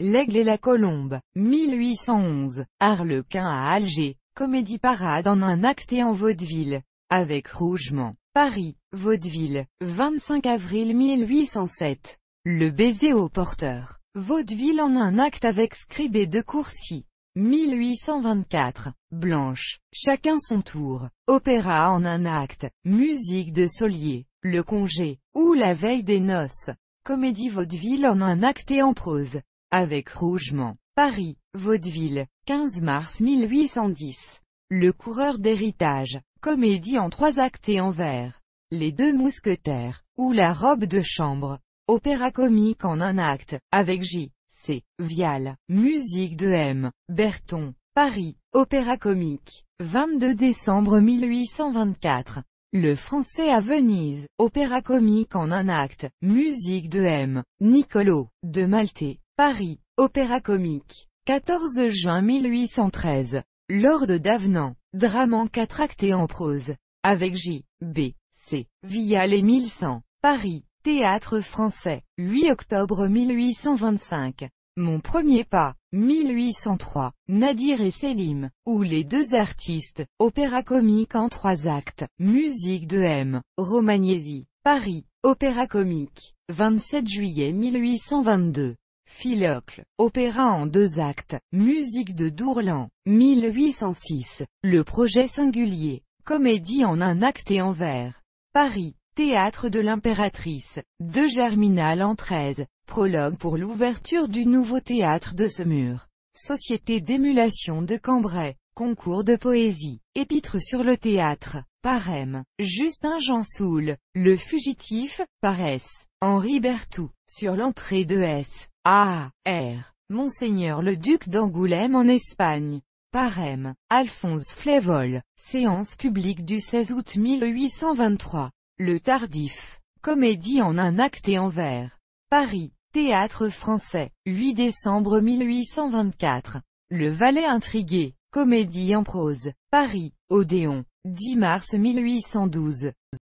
L'Aigle et la Colombe, 1811, Arlequin à Alger, comédie parade en un acte et en vaudeville, avec Rougemont, Paris, vaudeville, 25 avril 1807, Le baiser au porteur, vaudeville en un acte avec Scribé de Courcy, 1824, Blanche, chacun son tour, opéra en un acte, musique de Solier, Le congé, ou la veille des noces, comédie vaudeville en un acte et en prose, avec Rougemont, Paris, Vaudeville, 15 mars 1810. Le coureur d'héritage, comédie en trois actes et en vers. Les deux mousquetaires, ou la robe de chambre, opéra comique en un acte, avec J. C. Vial, musique de M. Berton, Paris, opéra comique, 22 décembre 1824. Le français à Venise, opéra comique en un acte, musique de M. Nicolo de Malte. Paris, Opéra comique. 14 juin 1813. Lord d'Avenant. Drame en quatre actes et en prose. Avec J. B. C. Via les 1100. Paris, Théâtre français. 8 octobre 1825. Mon premier pas. 1803. Nadir et Selim. Ou les deux artistes. Opéra comique en trois actes. Musique de M. Romagnesi. Paris, Opéra comique. 27 juillet 1822. Philocle, opéra en deux actes, musique de Dourlan, 1806, le projet singulier, comédie en un acte et en vers. Paris, Théâtre de l'Impératrice, de Germinal en treize, prologue pour l'ouverture du nouveau théâtre de Semur. Société d'émulation de Cambrai, concours de poésie, épître sur le théâtre, Parème, Justin Jansoul, Le Fugitif, Paresse, Henri Bertou, sur l'entrée de S. A. R. Monseigneur le duc d'Angoulême en Espagne. parem. Alphonse Flévol, séance publique du 16 août 1823. Le Tardif, comédie en un acte et en vers. Paris, Théâtre français, 8 décembre 1824. Le Valet intrigué, comédie en prose, Paris, Odéon, 10 mars 1812.